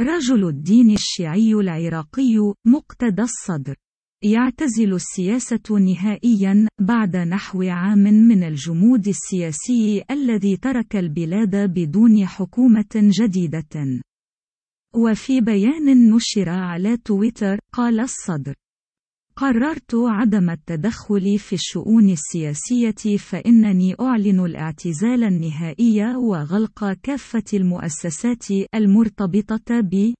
رجل الدين الشيعي العراقي مقتدى الصدر يعتزل السياسة نهائيا بعد نحو عام من الجمود السياسي الذي ترك البلاد بدون حكومة جديدة. وفي بيان نشر على تويتر، قال الصدر: قررت عدم التدخل في الشؤون السياسية فإنني أعلن الاعتزال النهائي وغلق كافة المؤسسات المرتبطة بي